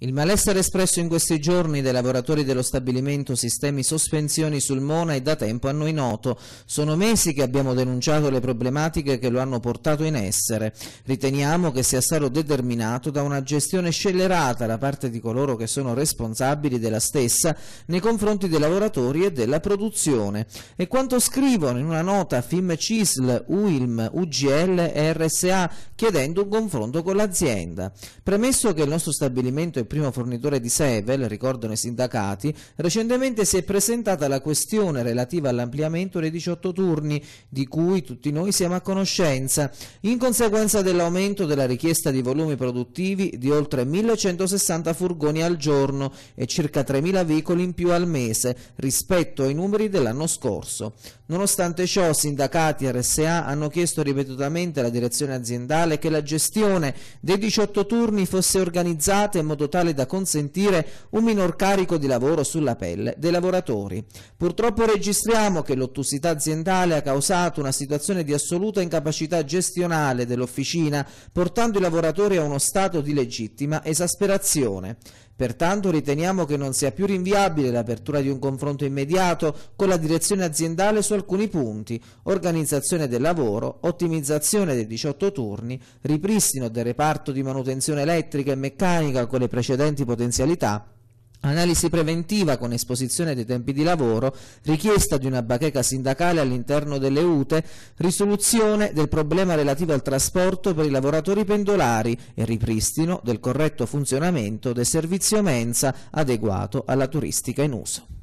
Il malessere espresso in questi giorni dai lavoratori dello stabilimento Sistemi Sospensioni sul Mona è da tempo a noi noto. Sono mesi che abbiamo denunciato le problematiche che lo hanno portato in essere. Riteniamo che sia stato determinato da una gestione scellerata da parte di coloro che sono responsabili della stessa nei confronti dei lavoratori e della produzione. E quanto scrivono in una nota FIM CISL, UILM, UGL e RSA chiedendo un confronto con l'azienda. Premesso che il nostro stabilimento è primo fornitore di Sevel, ricordano i sindacati, recentemente si è presentata la questione relativa all'ampliamento dei 18 turni, di cui tutti noi siamo a conoscenza, in conseguenza dell'aumento della richiesta di volumi produttivi di oltre 1160 furgoni al giorno e circa 3000 veicoli in più al mese rispetto ai numeri dell'anno scorso. Nonostante ciò, sindacati RSA hanno chiesto ripetutamente alla direzione aziendale che la gestione dei 18 turni fosse organizzata in modo tale tale da consentire un minor carico di lavoro sulla pelle dei lavoratori. Purtroppo registriamo che l'ottusità aziendale ha causato una situazione di assoluta incapacità gestionale dell'officina, portando i lavoratori a uno stato di legittima esasperazione. Pertanto riteniamo che non sia più rinviabile l'apertura di un confronto immediato con la direzione aziendale su alcuni punti, organizzazione del lavoro, ottimizzazione dei 18 turni, ripristino del reparto di manutenzione elettrica e meccanica con le precedenti potenzialità Analisi preventiva con esposizione dei tempi di lavoro, richiesta di una bacheca sindacale all'interno delle UTE, risoluzione del problema relativo al trasporto per i lavoratori pendolari e ripristino del corretto funzionamento del servizio mensa adeguato alla turistica in uso.